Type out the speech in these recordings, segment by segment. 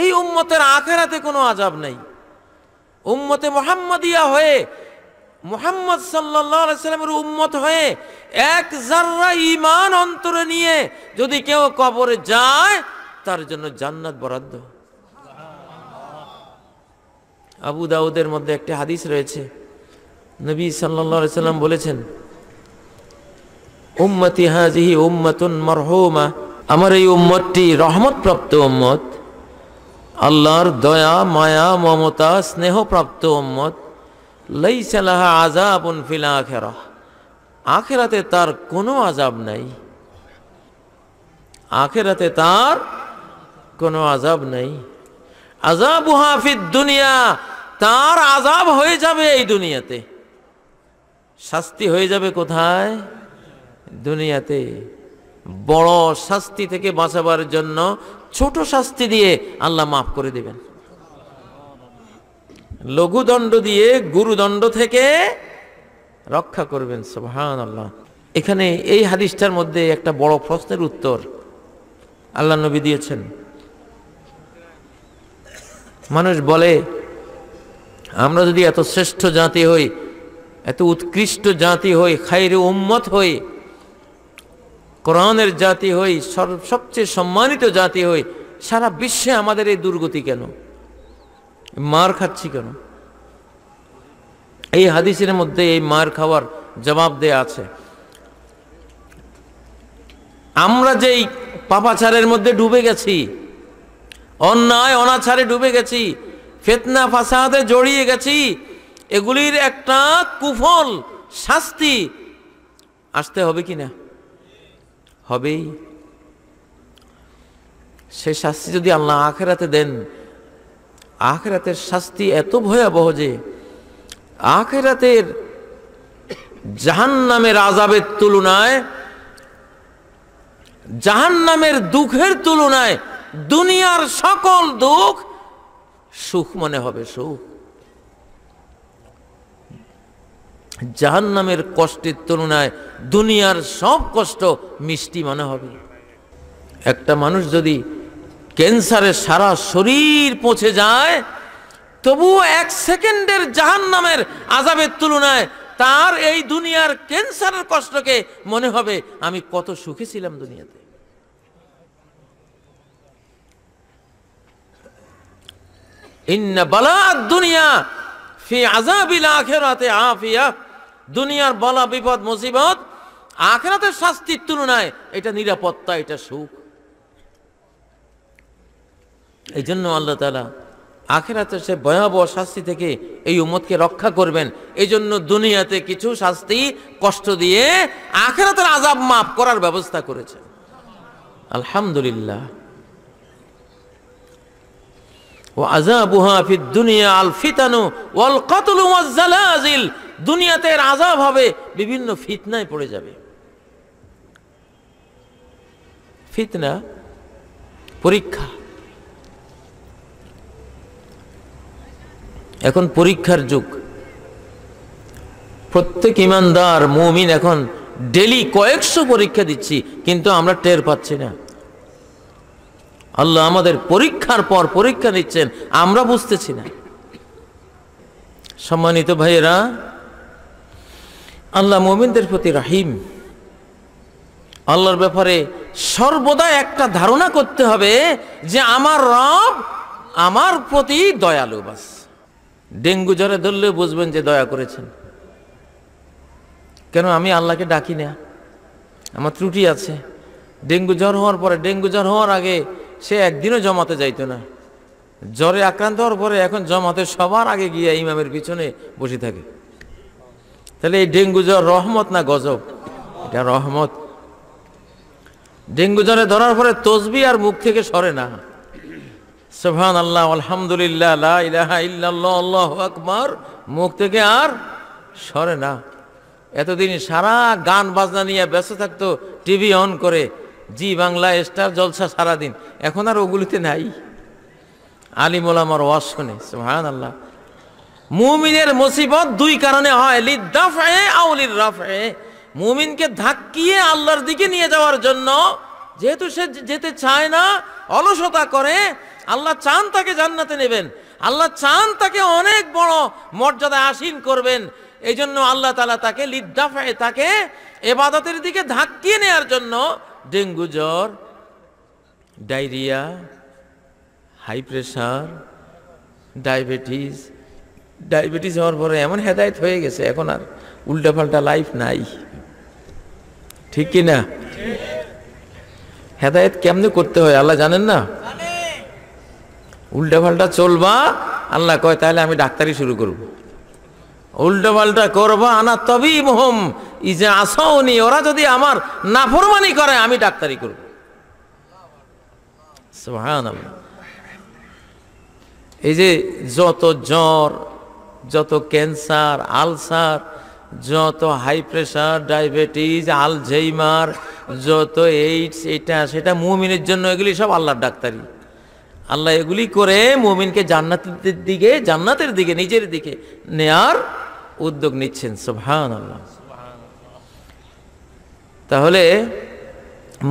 এই উম্মতের আখেরাতে কোনো আজাব নেই উম্মতে মোহাম্মদিয়া হয়ে মোহাম্মদ সাল্লামের উম্মত হয়ে এক জাররা ইমান অন্তরে নিয়ে যদি কেউ কবরে যায় তার জন্য জান্নাত বরাদ্দ আবু দাউদের মধ্যে একটি হাদিস রয়েছে নবী সাল্লা সাল্লাম বলেছেন উম্মতি হাজিহি উম্মতুন মরহুমা আমার এই উম্মতটি রহমতপ্রাপ্ত উম্মত আল্লাহর দয়া মায়া মমতা স্নেহপ্রাপ্ত ওম্মত সালাহা আজাব ফিলা আখেরা আখেরাতে তার কোনো আজাব নাই আখেরাতে তার কোনো আজাব নাই আজাব হাফিদ দুনিয়া তার আজাব হয়ে যাবে এই দুনিয়াতে শাস্তি হয়ে যাবে কোথায় দুনিয়াতে বড় শাস্তি থেকে বাঁচাবার জন্য ছোট শাস্তি দিয়ে আল্লাহ মাফ করে দেবেন লঘুদণ্ড দিয়ে গুরুদণ্ড থেকে রক্ষা করবেন সোহান আল্লাহ এখানে এই হাদিসটার মধ্যে একটা বড় প্রশ্নের উত্তর আল্লাহ নবী দিয়েছেন মানুষ বলে আমরা যদি এত শ্রেষ্ঠ জাতি হই এত উৎকৃষ্ট জাতি হই খাইরে উম্মত হই কোরআনের জাতি হই সবচেয়ে সম্মানিত জাতি হই সারা বিশ্বে আমাদের এই দুর্গতি কেন মার খাচ্ছি কেন এই হাদিসের মধ্যে এই মার খাওয়ার জবাব দেয়া আছে আমরা যেই পাপাচারের মধ্যে ডুবে গেছি অন্যায় অনাচারে ডুবে গেছি ফেতনা ফাসাদে জড়িয়ে গেছি এগুলির একটা কুফল শাস্তি আসতে হবে কি না হবেই সে শাস্তি যদি আল্লাহ আখেরাতে দেন আখেরাতের শাস্তি এত ভয়াবহ যে আখেরাতের জাহান নামের আজাবের তুলনায় জাহান নামের দুঃখের তুলনায় দুনিয়ার সকল দুঃখ সুখ মনে হবে সুখ জাহান্নামের কষ্টের তুলনায় দুনিয়ার সব কষ্ট মিষ্টি মনে হবে একটা মানুষ যদি ক্যান্সারে সারা শরীর পচে যায় তবুও এক সেকেন্ডের জাহান্নামের আজাবের তুলনায় তার এই দুনিয়ার ক্যান্সারের কষ্টকে মনে হবে আমি কত সুখী ছিলাম দুনিয়াতে ইন্না বালা দুনিয়া ফি আজাবিল আখেরাতে আফিয়া দুনিয়ার বলা বিপদ মুসিবত আখেরাতের শাস্তির তুলনায় এটা নিরাপত্তা এটা সুখ এই জন্য আল্লাহ তালা আখেরাতে সে ভয়াবহ শাস্তি থেকে এই উমতকে রক্ষা করবেন এই জন্য দুনিয়াতে কিছু শাস্তি কষ্ট দিয়ে আখেরাতের আজাব মাফ করার ব্যবস্থা করেছে আলহামদুলিল্লাহ ও আজাবুহা ফিদ দুনিয়া আল ফিতানু ওয়াল কতলু ওয়াজ জালাজিল দুনিয়াতে এর আজাব হবে বিভিন্ন ফিতনায় পড়ে যাবে ফিতনা পরীক্ষা এখন পরীক্ষার যুগ প্রত্যেক ইমানদার মুমিন এখন ডেলি কয়েকশো পরীক্ষা দিচ্ছি কিন্তু আমরা টের পাচ্ছি না আল্লাহ আমাদের পরীক্ষার পর পরীক্ষা নিচ্ছেন আমরা বুঝতেছি না সম্মানিত ভাইয়েরা আল্লাহ মোমিনদের প্রতি রাহিম আল্লাহর ব্যাপারে সর্বদা একটা ধারণা করতে হবে যে আমার রব আমার প্রতি দয়ালু বাস ডেঙ্গু জ্বরে ধরলে বুঝবেন যে দয়া করেছেন কেন আমি আল্লাহকে ডাকি না আমার ত্রুটি আছে ডেঙ্গু জ্বর হওয়ার পরে ডেঙ্গু জ্বর হওয়ার আগে সে একদিনও জমাতে যাইতো না জ্বরে আক্রান্ত হওয়ার পরে এখন জমাতে সবার আগে গিয়ে ইমামের পিছনে বসে থাকে তাহলে এই ডেঙ্গু জ্বর রহমত না গজব এটা রহমত ডেঙ্গু জ্বরে ধরার পরে তসবি আর মুখ থেকে সরে না সোহান আল্লাহ আলহামদুলিল্লাহ আল্লাহ আকবর মুখ থেকে আর সরে না এতদিন সারা গান বাজনা নিয়ে ব্যস্ত থাকতো টিভি অন করে জি বাংলা স্টার জলসা সারাদিন এখন আর ওগুলিতে নাই আলিমুল আমার ওয়াজ শোনে সোহান আল্লাহ মুমিনের মুসিবত দুই কারণে হয় লিদ্দাফে আউলির রাফে মুমিনকে ধাক্কিয়ে আল্লাহর দিকে নিয়ে যাওয়ার জন্য যেহেতু সে যেতে চায় না অলসতা করে আল্লাহ চান তাকে জান্নাতে নেবেন আল্লাহ চান তাকে অনেক বড় মর্যাদা আসীন করবেন এই জন্য আল্লাহ তালা তাকে লিদ্দাফে তাকে এবাদতের দিকে ধাক্কিয়ে নেওয়ার জন্য ডেঙ্গু জ্বর diarrhoea high pressure diabetes diabetes হওয়ার পরে এমন হেদায়ত হয়ে গেছে এখন আর উল্টাপাল্টা লাইফ নাই ঠিক কি না হেদায়ত কেমনি করতে হয় আল্লাহ জানেন না উল্টাপাল্টা চলবা আল্লাহ কয় তাহলে আমি ডাক্তারি শুরু করব উল্টাপাল্টা করবা আনা তবেই মোহম ই যে আসাওনি ওরা যদি আমার নাফরমানি করে আমি ডাক্তারি করব এই যে যত জ্বর যত ক্যান্সার আলসার যত হাই প্রেশার ডায়াবেটিস আলঝেইমার যত এইডস এটা সেটা মুমিনের জন্য এগুলি সব আল্লাহর ডাক্তারি আল্লাহ এগুলি করে মুমিনকে জান্নাতের দিকে জান্নাতের দিকে নিজের দিকে নেয়ার উদ্যোগ নিচ্ছেন সোভান আল্লাহ তাহলে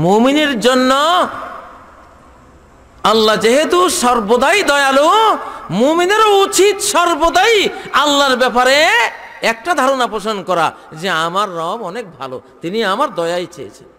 মুমিনের জন্য আল্লাহ যেহেতু সর্বদাই দয়ালু মুমিনেরও উচিত সর্বদাই আল্লাহর ব্যাপারে একটা ধারণা পোষণ করা যে আমার রব অনেক ভালো তিনি আমার দয়াই চেয়েছেন